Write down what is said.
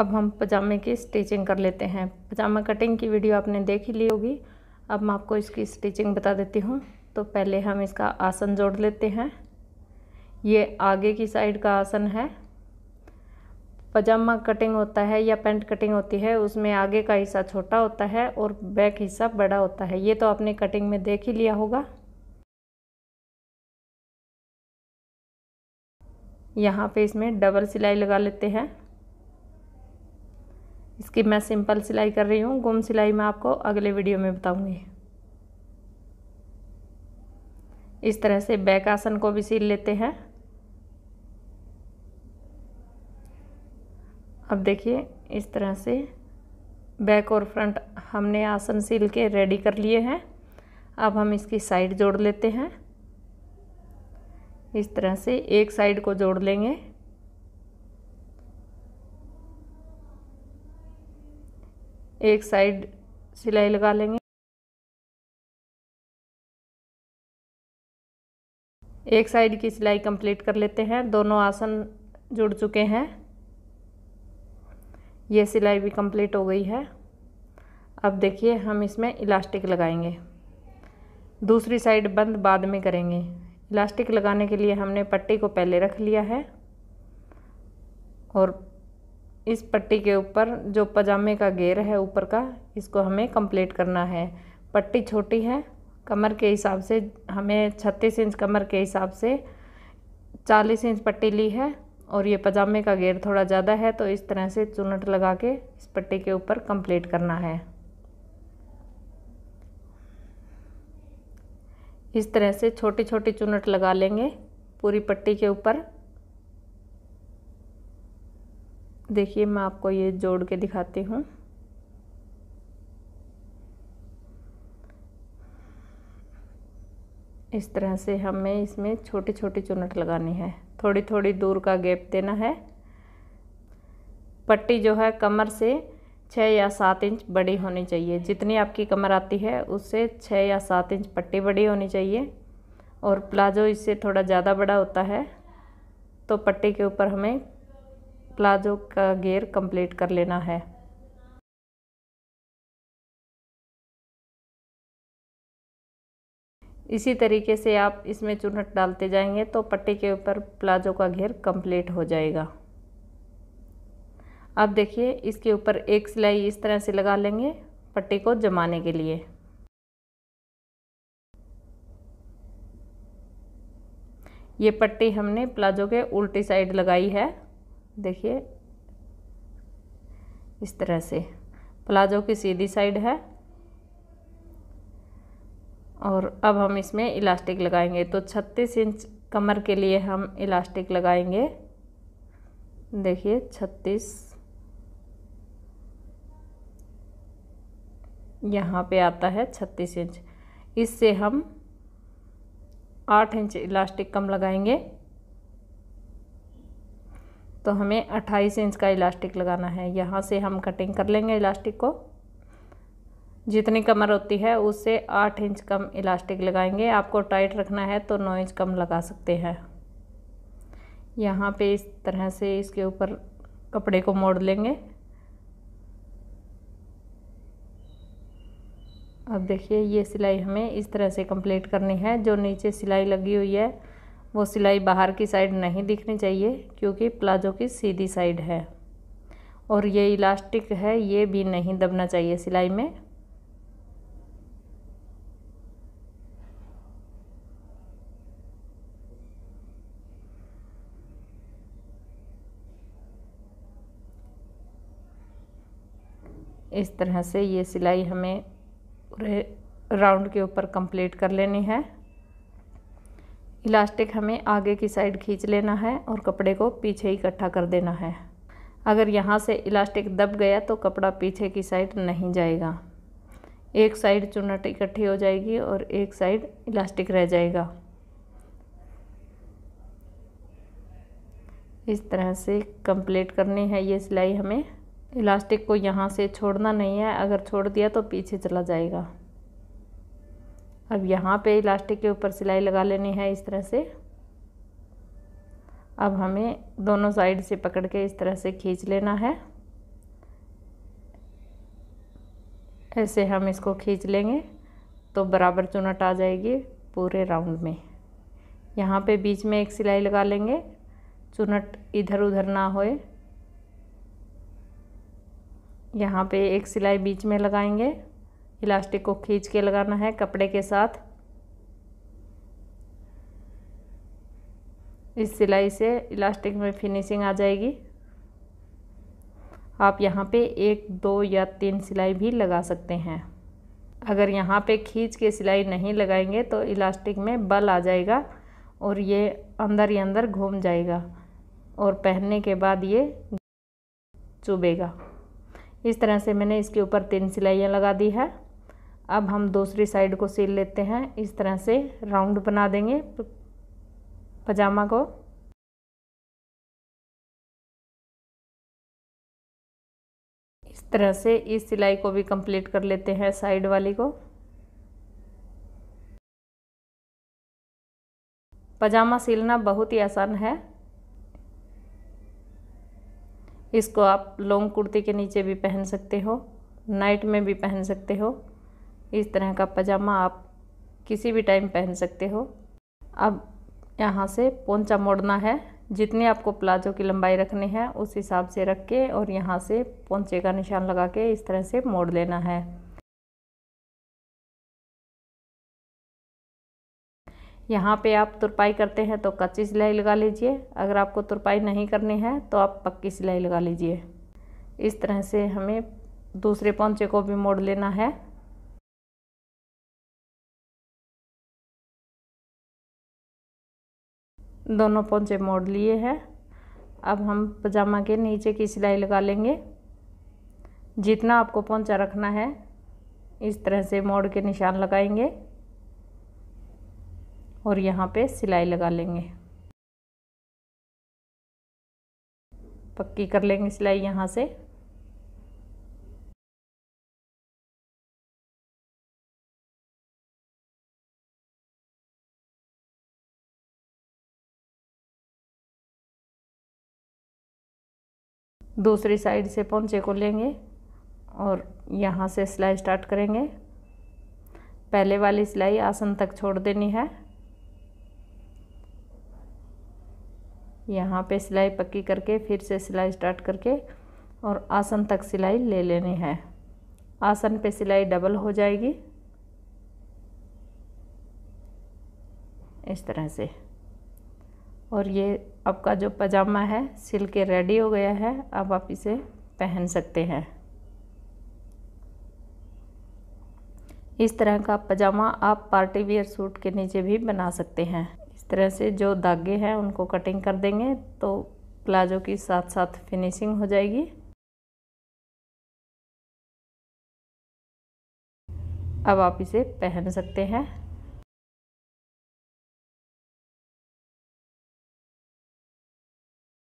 अब हम पजामे की स्टिचिंग कर लेते हैं पजामा कटिंग की वीडियो आपने देख ही ली होगी अब मैं आपको इसकी स्टिचिंग बता देती हूँ तो पहले हम इसका आसन जोड़ लेते हैं ये आगे की साइड का आसन है पजामा कटिंग होता है या पेंट कटिंग होती है उसमें आगे का हिस्सा छोटा होता है और बैक हिस्सा बड़ा होता है ये तो आपने कटिंग में देख ही लिया होगा यहाँ पे इसमें डबल सिलाई लगा लेते हैं इसकी मैं सिंपल सिलाई कर रही हूँ गुम सिलाई मैं आपको अगले वीडियो में बताऊँगी इस तरह से बैक आसन को भी सिल लेते हैं अब देखिए इस तरह से बैक और फ्रंट हमने आसन सिल के रेडी कर लिए हैं अब हम इसकी साइड जोड़ लेते हैं इस तरह से एक साइड को जोड़ लेंगे एक साइड सिलाई लगा लेंगे एक साइड की सिलाई कंप्लीट कर लेते हैं दोनों आसन जुड़ चुके हैं ये सिलाई भी कंप्लीट हो गई है अब देखिए हम इसमें इलास्टिक लगाएंगे दूसरी साइड बंद बाद में करेंगे इलास्टिक लगाने के लिए हमने पट्टी को पहले रख लिया है और इस पट्टी के ऊपर जो पजामे का घेर है ऊपर का इसको हमें कंप्लीट करना है पट्टी छोटी है कमर के हिसाब से हमें छत्तीस इंच कमर के हिसाब से चालीस इंच पट्टी ली है और ये पजामे का घेर थोड़ा ज़्यादा है तो इस तरह से चुनट लगा के इस पट्टी के ऊपर कंप्लीट करना है इस तरह से छोटी छोटी चुनट लगा लेंगे पूरी पट्टी के ऊपर देखिए मैं आपको ये जोड़ के दिखाती हूँ इस तरह से हमें इसमें छोटी छोटी चुनट लगानी है थोड़ी थोड़ी दूर का गैप देना है पट्टी जो है कमर से छः या सात इंच बड़ी होनी चाहिए जितनी आपकी कमर आती है उससे छः या सात इंच पट्टी बड़ी होनी चाहिए और प्लाजो इससे थोड़ा ज़्यादा बड़ा होता है तो पट्टी के ऊपर हमें प्लाज़ो का घेर कंप्लीट कर लेना है इसी तरीके से आप इसमें चुनट डालते जाएंगे तो पट्टी के ऊपर प्लाजो का घेर कंप्लीट हो जाएगा अब देखिए इसके ऊपर एक सिलाई इस तरह से लगा लेंगे पट्टी को जमाने के लिए ये पट्टी हमने प्लाजो के उल्टी साइड लगाई है देखिए इस तरह से प्लाजो की सीधी साइड है और अब हम इसमें इलास्टिक लगाएंगे तो 36 इंच कमर के लिए हम इलास्टिक लगाएंगे देखिए 36 यहाँ पे आता है 36 इंच इससे हम 8 इंच इलास्टिक कम लगाएंगे तो हमें 28 इंच का इलास्टिक लगाना है यहाँ से हम कटिंग कर लेंगे इलास्टिक को जितनी कमर होती है उससे आठ इंच कम इलास्टिक लगाएंगे आपको टाइट रखना है तो नौ इंच कम लगा सकते हैं यहाँ पे इस तरह से इसके ऊपर कपड़े को मोड़ लेंगे अब देखिए ये सिलाई हमें इस तरह से कंप्लीट करनी है जो नीचे सिलाई लगी हुई है वो सिलाई बाहर की साइड नहीं दिखनी चाहिए क्योंकि प्लाजो की सीधी साइड है और ये इलास्टिक है ये भी नहीं दबना चाहिए सिलाई में इस तरह से ये सिलाई हमें पूरे राउंड के ऊपर कंप्लीट कर लेनी है इलास्टिक हमें आगे की साइड खींच लेना है और कपड़े को पीछे इकट्ठा कर देना है अगर यहाँ से इलास्टिक दब गया तो कपड़ा पीछे की साइड नहीं जाएगा एक साइड चुनट इकट्ठी हो जाएगी और एक साइड इलास्टिक रह जाएगा इस तरह से कंप्लीट करनी है ये सिलाई हमें इलास्टिक को यहाँ से छोड़ना नहीं है अगर छोड़ दिया तो पीछे चला जाएगा अब यहाँ पे इलास्टिक के ऊपर सिलाई लगा लेनी है इस तरह से अब हमें दोनों साइड से पकड़ के इस तरह से खींच लेना है ऐसे हम इसको खींच लेंगे तो बराबर चुनट आ जाएगी पूरे राउंड में यहाँ पे बीच में एक सिलाई लगा लेंगे चुनट इधर उधर ना होए यहाँ पे एक सिलाई बीच में लगाएंगे इलास्टिक को खींच के लगाना है कपड़े के साथ इस सिलाई से इलास्टिक में फिनिशिंग आ जाएगी आप यहाँ पे एक दो या तीन सिलाई भी लगा सकते हैं अगर यहाँ पे खींच के सिलाई नहीं लगाएंगे तो इलास्टिक में बल आ जाएगा और ये अंदर ही अंदर घूम जाएगा और पहनने के बाद ये चुभेगा इस तरह से मैंने इसके ऊपर तीन सिलाइयाँ लगा दी है अब हम दूसरी साइड को सिल लेते हैं इस तरह से राउंड बना देंगे पजामा को इस तरह से इस सिलाई को भी कंप्लीट कर लेते हैं साइड वाली को पजामा सिलना बहुत ही आसान है इसको आप लॉन्ग कुर्ती के नीचे भी पहन सकते हो नाइट में भी पहन सकते हो इस तरह का पजामा आप किसी भी टाइम पहन सकते हो अब यहाँ से पोंचा मोड़ना है जितने आपको प्लाजो की लंबाई रखनी है उस हिसाब से रख के और यहाँ से पोंचे का निशान लगा के इस तरह से मोड़ लेना है यहाँ पे आप तुरपाई करते हैं तो कच्ची सिलाई लगा लीजिए अगर आपको तुरपाई नहीं करनी है तो आप पक्की सिलाई लगा लीजिए इस तरह से हमें दूसरे पौचे को भी मोड़ लेना है दोनों पोंचे मोड़ लिए हैं अब हम पजामा के नीचे की सिलाई लगा लेंगे जितना आपको पोंचा रखना है इस तरह से मोड़ के निशान लगाएंगे और यहाँ पे सिलाई लगा लेंगे पक्की कर लेंगे सिलाई यहाँ से दूसरी साइड से पौचे को लेंगे और यहाँ से सिलाई स्टार्ट करेंगे पहले वाली सिलाई आसन तक छोड़ देनी है यहाँ पे सिलाई पक्की करके फिर से सिलाई स्टार्ट करके और आसन तक सिलाई ले लेनी है आसन पे सिलाई डबल हो जाएगी इस तरह से और ये आपका जो पजामा है सिल के रेडी हो गया है अब आप इसे पहन सकते हैं इस तरह का पजामा आप पार्टी वियर सूट के नीचे भी बना सकते हैं इस तरह से जो धागे हैं उनको कटिंग कर देंगे तो प्लाजो की साथ साथ फिनिशिंग हो जाएगी अब आप इसे पहन सकते हैं